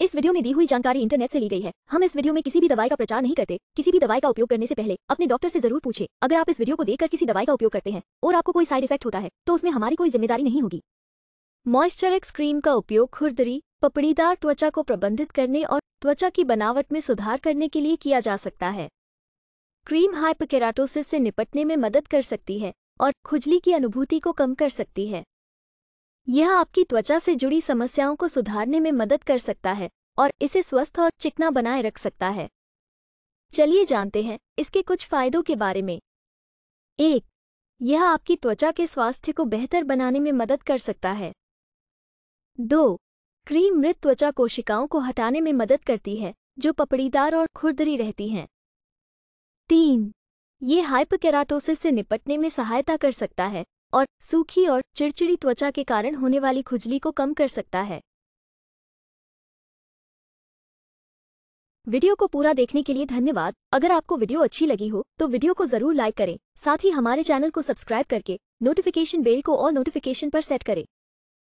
इस वीडियो में दी हुई जानकारी इंटरनेट से ली गई है हम इस वीडियो में किसी भी दवाई का प्रचार नहीं करते किसी भी दवाई का उपयोग करने से पहले अपने डॉक्टर से जरूर पूछे अगर आप इस वीडियो को देखकर किसी दवाई का उपयोग करते हैं और आपको कोई साइड इफेक्ट होता है तो उसमें हमारी कोई जिम्मेदारी नहीं होगी मॉइस्चर क्रीम का उपयोग खुरदरी पपड़ीदार त्वचा को प्रबंधित करने और त्वचा की बनावट में सुधार करने के लिए किया जा सकता है क्रीम हाइपकेराटोसिस से निपटने में मदद कर सकती है और खुजली की अनुभूति को कम कर सकती है यह आपकी त्वचा से जुड़ी समस्याओं को सुधारने में मदद कर सकता है और इसे स्वस्थ और चिकना बनाए रख सकता है चलिए जानते हैं इसके कुछ फायदों के बारे में एक यह आपकी त्वचा के स्वास्थ्य को बेहतर बनाने में मदद कर सकता है दो क्रीम मृत त्वचा कोशिकाओं को हटाने में मदद करती है जो पपड़ीदार और खुरदरी रहती हैं तीन ये हाइपकेराटोसिस से निपटने में सहायता कर सकता है और सूखी और चिड़चिड़ी त्वचा के कारण होने वाली खुजली को कम कर सकता है वीडियो को पूरा देखने के लिए धन्यवाद अगर आपको वीडियो अच्छी लगी हो तो वीडियो को जरूर लाइक करें साथ ही हमारे चैनल को सब्सक्राइब करके नोटिफिकेशन बेल को और नोटिफिकेशन पर सेट करें